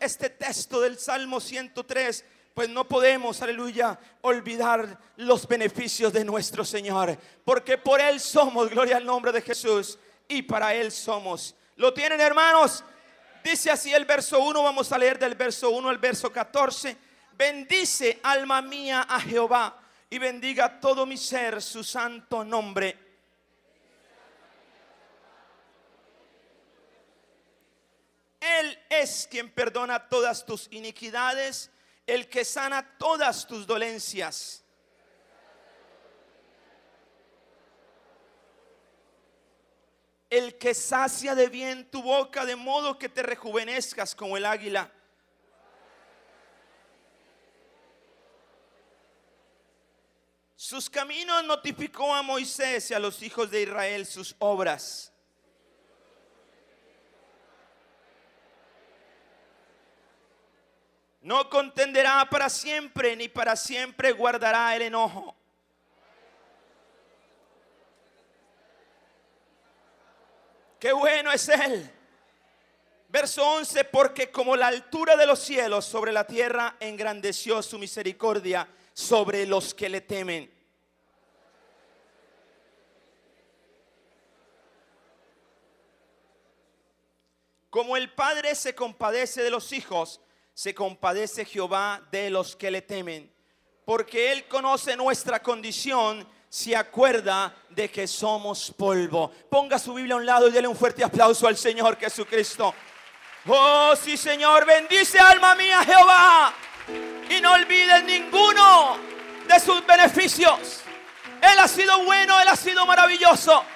este texto del Salmo 103, pues no podemos, aleluya, olvidar los beneficios de nuestro Señor, porque por Él somos, gloria al nombre de Jesús, y para Él somos. ¿Lo tienen hermanos? Dice así el verso 1, vamos a leer del verso 1 al verso 14. Bendice alma mía a Jehová y bendiga todo mi ser su santo nombre. es quien perdona todas tus iniquidades, el que sana todas tus dolencias. El que sacia de bien tu boca de modo que te rejuvenezcas como el águila. Sus caminos notificó a Moisés y a los hijos de Israel sus obras. No contenderá para siempre, ni para siempre guardará el enojo. Qué bueno es Él. Verso 11, porque como la altura de los cielos sobre la tierra engrandeció su misericordia sobre los que le temen. Como el Padre se compadece de los hijos, se compadece Jehová de los que le temen, porque Él conoce nuestra condición, se acuerda de que somos polvo. Ponga su Biblia a un lado y déle un fuerte aplauso al Señor Jesucristo. Oh, sí, Señor, bendice alma mía Jehová. Y no olvide ninguno de sus beneficios. Él ha sido bueno, Él ha sido maravilloso.